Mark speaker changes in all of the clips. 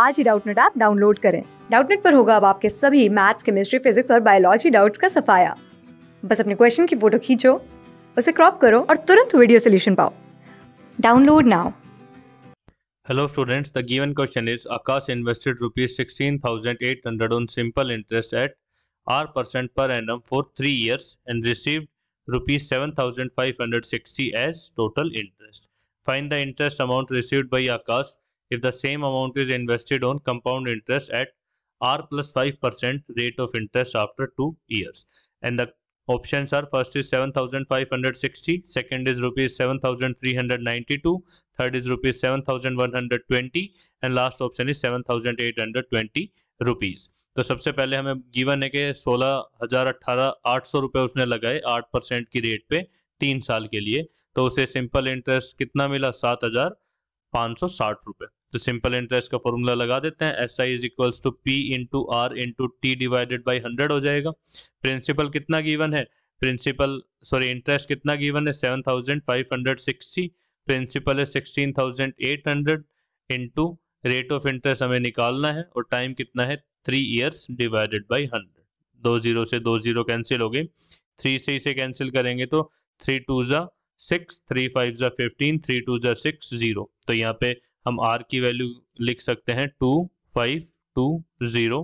Speaker 1: आज ही Doubtnut app download करें डाउटनेट पर होगा अब आपके सभी मैथ्स केमिस्ट्री फिजिक्स और बायोलॉजी डाउट्स का सफाया बस अपने क्वेश्चन की फोटो खींचो उसे क्रॉप करो और तुरंत वीडियो सोल्यूशन पाओ download now Hello students, the given question is Akash invested rupees 16,800 on simple interest at R percent per annum for 3 years and received rupees 7,560 as total interest. Find the interest amount received by Akash if the same amount is invested on compound interest at r plus 5% rate of interest after 2 years and the options are first is 7560 second is rupees 7392 third is rupees 7120 and last option is 7820 rupees तो सबसे पहले हमें given है कि सोलह हजार अट्ठारह आठ सौ रुपये उसने लगाए आठ परसेंट की रेट पे तीन साल के लिए तो उसे सिंपल इंटरेस्ट कितना मिला सात हजार पाँच सौ साठ रुपये तो सिंपल इंटरेस्ट का फॉर्मूला लगा देते हैं S I is equals to P into R into T divided by hundred हो जाएगा प्रिंसिपल कितना गिवन है प्रिंसिपल सॉरी इंटरेस्ट कितना गिवन है seven thousand five hundred sixty principal है sixteen thousand eight hundred into rate of interest हमें निकालना है और टाइम कितना है three years divided by hundred दो जीरो से दो जीरो कैंसिल हो गए थ्री से इसे कैंसिल करेंगे तो थ्री टू ज़ा सिक्स थ्री फाइव ज़ा फिफ्टीन थ्री टू ज़ा सिक्स ज़ीरो तो यहाँ पे हम आर की वैल्यू लिख सकते हैं two five two zero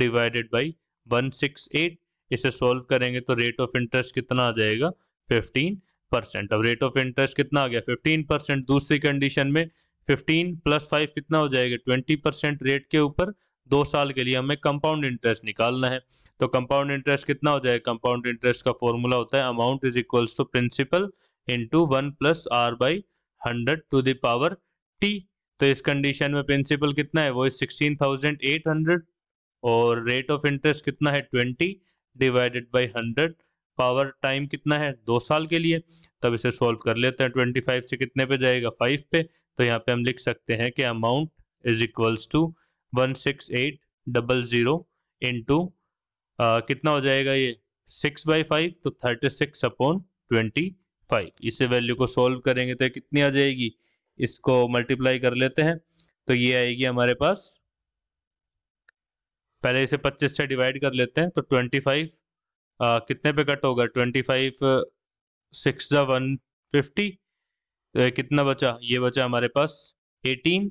Speaker 1: divided by one six eight इसे सॉल्व करेंगे तो रेट ऑफ इंटरेस्ट कितना आ जाएगा फिफ्टीन परसेंट अब रेट ऑफ इंटरेस्ट कितना आ गया फिफ्टीन परसेंट दूसरी कंडीशन में फिफ्टीन प्लस फाइव कितना हो जाएगा ट्वेंटी परसेंट रेट के ऊपर दो साल के लिए हमें कंपाउंड इंटरेस्ट निकालना है तो कंपाउंड इंटरेस्ट कितना हो जाएगा कंपाउंड इंटरेस्ट का फॉर्मूला होता है amount is equals to principal into one plus R by hundred to the power T तो इस कंडीशन में प्रिंसिपल कितना है वो सिक्सटीन थाउजेंड एट हंड्रेड और रेट ऑफ इंटरेस्ट कितना है twenty divided by hundred power time कितना है दो साल के लिए तब इसे सॉल्व कर लेते हैं ट्वेंटी फाइव से कितने पे जाएगा फाइव पे तो यहाँ पे हम लिख सकते हैं कि amount is equals to one six eight double zero into कितना हो जाएगा ये सिक्स बाई फाइव तो thirty six upon twenty five इसे वैल्यू को सॉल्व करेंगे तो कितनी आ जाएगी इसको मल्टीप्लाई कर लेते हैं तो ये आएगी हमारे पास पहले इसे 25 से डिवाइड कर लेते हैं तो 25 फाइव कितने पे कट होगा 25 सिक्स वन फिफ्टी तो कितना बचा ये बचा हमारे पास 18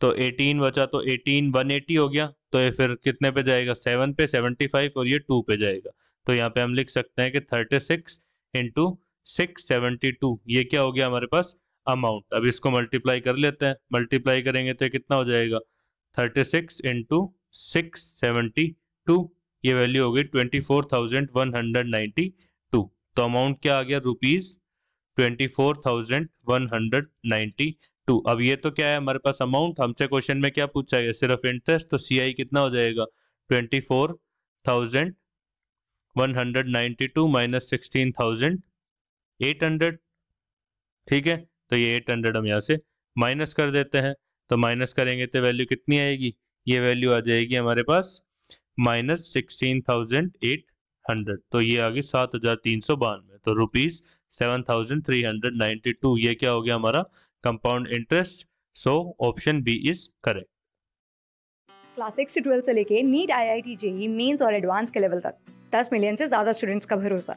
Speaker 1: तो 18 बचा तो 18 180 हो गया तो ये फिर कितने पे जाएगा 7 पे 75 और ये 2 पे जाएगा तो यहाँ पे हम लिख सकते हैं कि 36 सिक्स इंटू सिक्स ये क्या हो गया हमारे पास अमाउंट अब इसको मल्टीप्लाई कर लेते हैं मल्टीप्लाई करेंगे तो कितना हो जाएगा thirty six into six seventy two ये वैल्यू हो गई twenty four thousand one hundred ninety two तो अमाउंट क्या आ गया rupees twenty four thousand one hundred ninety two अब ये तो क्या है हमारे पास अमाउंट हमसे क्वेश्चन में क्या पूछा गया सिर्फ इंटरेस्ट तो सी आई कितना हो जाएगा twenty four thousand one hundred ninety two minus sixteen thousand eight hundred ठीक है तो ये एट हंड्रेड हम यहाँ से माइनस कर देते हैं तो माइनस करेंगे तो वैल्यू कितनी आएगी ये वैल्यू आ जाएगी हमारे पास minus sixteen thousand eight hundred तो ये आ गई सात हजार तीन सौ बानवे तो rupees seven thousand three hundred ninety two ये क्या हो गया हमारा compound interest so option B is correct class six से ट्वेल्थ से लेके NEET I I T JEE mains और एडवांस के लेवल तक दस मिलियन से ज्यादा स्टूडेंट्स का भरोसा